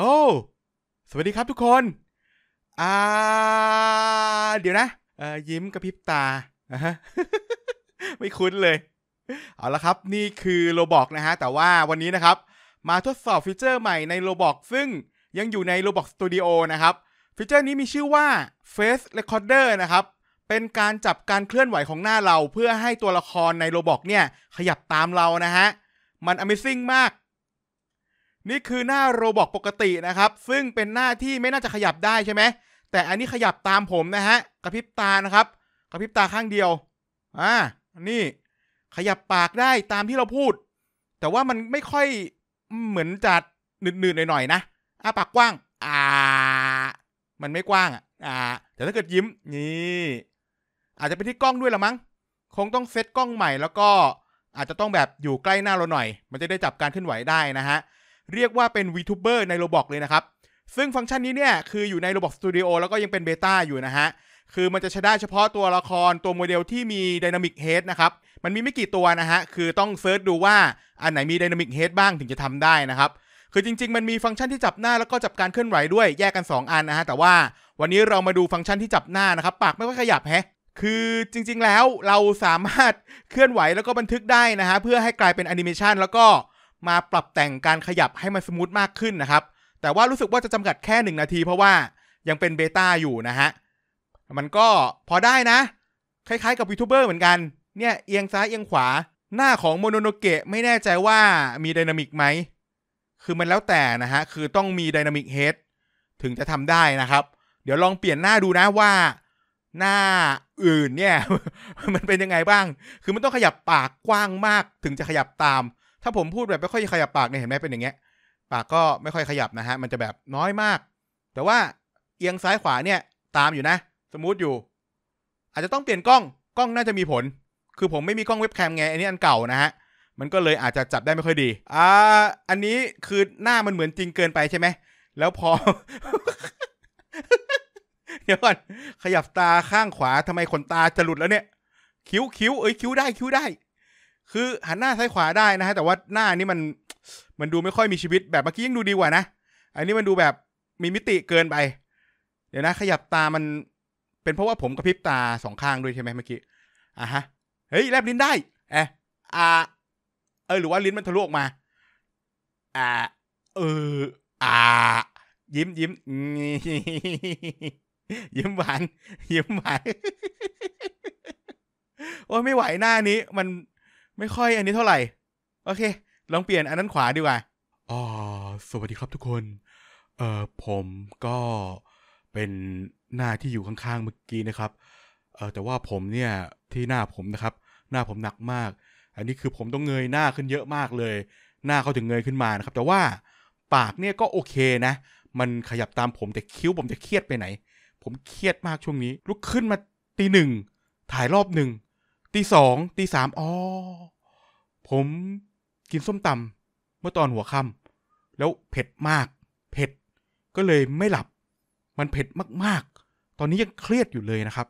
โอ้ สวัสดีครับทุกคน อ่า เดี๋ยวนะเอ่อยิ้มกระพริบตาฮะไม่คุ้นเลย เอาละครับ นี่คือโลบอกนะฮะ แต่ว่าวันนี้นะครับ มาทดสอบฟีเจอร์ใหม่ในโลบอกซึ่งยังอยู่ในโลบอกสตูดิโอนะครับ ฟีเจอร์นี้มีชื่อว่า Face Recorder นะครับ เป็นการจับการเคลื่อนไหวของหน้าเราเพื่อให้ตัวละครในโรบอกเนี่ย ขยับตามเรานะฮะ มัน Amazing มากนี่คือหน้าโรบอทปกตินะครับ ซึ่งเป็นหน้าที่ไม่น่าจะขยับได้ใช่ไหม แต่อันนี้ขยับตามผมนะฮะกระพริบตานะครับ กระพริบตาข้างเดียว อ่านี่ขยับปากได้ตามที่เราพูด แต่ว่ามันไม่ค่อยเหมือนจัดหนืดๆหน่อยๆนะอ้าปากกว้าง อ่า มันไม่กว้างอ่ะ อ่าแต่ถ้าเกิดยิ้ม นี่ อาจจะเป็นที่กล้องด้วยละมั้ง คงต้องเซตกล้องใหม่แล้วก็อาจจะต้องแบบอยู่ใกล้หน้าเราหน่อย มันจะได้จับการเคลื่อนไหวได้นะฮะเรียกว่าเป็น VTuber ใน Roblox เลยนะครับ ซึ่งฟังก์ชันนี้เนี่ยคืออยู่ใน Roblox Studio แล้วก็ยังเป็นเบต้าอยู่นะฮะ คือมันจะใช้ได้เฉพาะตัวละครตัวโมเดลที่มี Dynamic Head นะครับ มันมีไม่กี่ตัวนะฮะ คือต้องเซิร์ชดูว่าอันไหนมี Dynamic Head บ้างถึงจะทำได้นะครับ คือจริง ๆ มันมีฟังก์ชันที่จับหน้าแล้วก็จับการเคลื่อนไหวด้วยแยกกัน 2 อันนะฮะแต่ว่าวันนี้เรามาดูฟังก์ชันที่จับหน้านะครับปากไม่ค่อยขยับแฮะคือจริงๆแล้วเราสามารถเคลื่อนไหวแล้วก็บันทึกได้นะฮะเพื่อให้กลายเป็นแอนิเมชันแล้วก็มาปรับแต่งการขยับให้มันสมูทมากขึ้นนะครับ แต่ว่ารู้สึกว่าจะจำกัดแค่ 1 นาทีเพราะว่ายังเป็นเบต้าอยู่นะฮะ มันก็พอได้นะ คล้ายๆกับยูทูบเบอร์เหมือนกัน เนี่ย เอียงซ้าย เอียงขวา หน้าของโมโนโนเกะไม่แน่ใจว่ามีดินามิกไหม คือมันแล้วแต่นะฮะคือต้องมีดินามิกเฮดถึงจะทำได้นะครับ เดี๋ยวลองเปลี่ยนหน้าดูนะว่าหน้าอื่นเนี่ยมันเป็นยังไงบ้าง คือมันต้องขยับปากกว้างมากถึงจะขยับตามถ้าผมพูดแบบไม่ค่อยขยับปากเนี่ยเห็นไหมเป็นอย่างเงี้ยปากก็ไม่ค่อยขยับนะฮะมันจะแบบน้อยมาก แต่ว่า เอียงซ้ายขวาเนี่ยตามอยู่นะ สมูทอยู่ อาจจะต้องเปลี่ยนกล้องกล้องน่าจะมีผล คือผมไม่มีกล้องเว็บแคมไง อันนี้อันเก่านะฮะ มันก็เลยอาจจะจับได้ไม่ค่อยดี อ่า อันนี้คือหน้ามันเหมือนจริงเกินไปใช่ไหมแล้วพอ เดี๋ยวก่อนขยับตาข้างขวาทำไมขนตาจะหลุดแล้วเนี่ย คิ้วคิ้วเอ้ยคิ้วได้คิ้วได้คือหันหน้าซ้ายขวาได้นะฮะแต่ว่าหน้านี่มัน มันดูไม่ค่อยมีชีวิตแบบเมื่อกี้ยังดูดีกว่านะ อันนี้มันดูแบบมีมิติเกินไป เดี๋ยวนะ ขยับตามัน เป็นเพราะว่าผมกระพริบตาสองข้างด้วยใช่ไหมเมื่อกี้อ่ะฮะเฮ้ยแลบลิ้นได้แอะอ่าเออหรือว่าลิ้นมันทะลุออกมาอ่าเออ อ่า ยิ้มยิ้มยิ้มหวานยิ้มหวานโอ้ไม่ไหวหน้านี้มันไม่ค่อย อันนี้เท่าไหร่ โอเค ลองเปลี่ยนอันนั้นขวาดีกว่าอ๋อสวัสดีครับทุกคนเอ่อผมก็เป็นหน้าที่อยู่ข้างๆเมื่อกี้นะครับเอ่อแต่ว่าผมเนี่ยที่หน้าผมนะครับ หน้าผมหนักมาก อันนี้คือผมต้องเงยหน้าขึ้นเยอะมากเลย หน้าเขาถึงเงยขึ้นมานะครับ แต่ว่าปากเนี่ยก็โอเคนะ มันขยับตามผมแต่คิ้วผมจะเครียดไปไหน ผมเครียดมากช่วงนี้ ลุกขึ้นมาตีหนึ่งถ่ายรอบหนึ่งตีสองตีสามอ๋อ ผมกินส้มตำเมื่อตอนหัวค่ำแล้วเผ็ดมากเผ็ด ก็เลยไม่หลับ มันเผ็ดมาก ๆ ตอนนี้ยังเครียดอยู่เลยนะครับ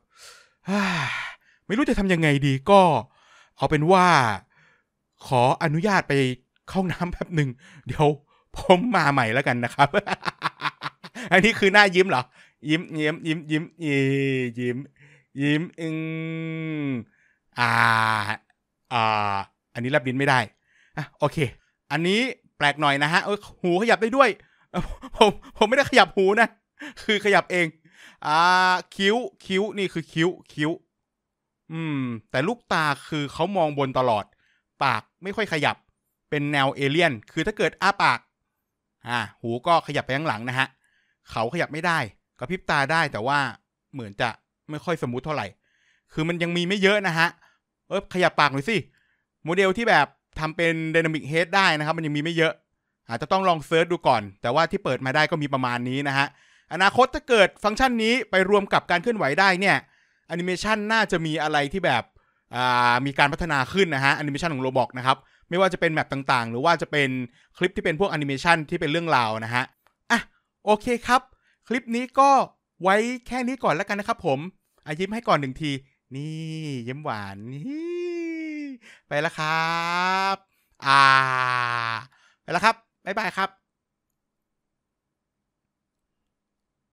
ไม่รู้จะทำยังไงดีก็เอาเป็นว่า ขออนุญาตไปเข้าน้ำแป๊บหนึ่งเดี๋ยว ผมมาใหม่แล้วกันนะครับ อันนี้คือหน้ายิ้มเหรอยิ้มยิ้มยิ้มยิ้มยิ้มยิ้มยิ้มอึงอ่า อ่า อันนี้แลบลิ้นไม่ได้อ่ะโอเค อันนี้แปลกหน่อยนะฮะหูขยับได้ด้วย ผม ผมไม่ได้ขยับหูนะ คือขยับเอง อ่า คิ้ว คิ้ว นี่คือคิ้ว คิ้ว อืม แต่ลูกตาคือเขามองบนตลอด ปากไม่ค่อยขยับ เป็นแนวเอเลี่ยน คือถ้าเกิดอ้าปาก อ่าหูก็ขยับไปข้างหลังนะฮะ เขาขยับไม่ได้กระพริบตาได้ แต่ว่าเหมือนจะไม่ค่อยสมูทเท่าไหร่คือมันยังมีไม่เยอะนะฮะ เออขยับปากหน่อยสิ โมเดลที่แบบทำเป็นดินามิกเฮดได้นะครับ มันยังมีไม่เยอะอาจจะต้องลองเซิร์ชดูก่อน แต่ว่าที่เปิดมาได้ก็มีประมาณนี้นะฮะ อนาคตถ้าเกิดฟังก์ชันนี้ไปรวมกับการเคลื่อนไหวได้เนี่ยแอนิเมชันน่าจะมีอะไรที่แบบมีการพัฒนาขึ้นนะฮะแอนิเมชันของโรบอกนะครับ ไม่ว่าจะเป็นแมปต่างๆ หรือว่าจะเป็นคลิปที่เป็นพวกแอนิเมชันที่เป็นเรื่องราวนะฮะอ่ะโอเคครับคลิปนี้ก็ไว้แค่นี้ก่อนแล้วกันนะครับผมอายิ้มให้ก่อนหนึ่งทีนี่ยิ้มหวาน ไปแล้วครับอ่าไปแล้วครับบ๊ายบายครับ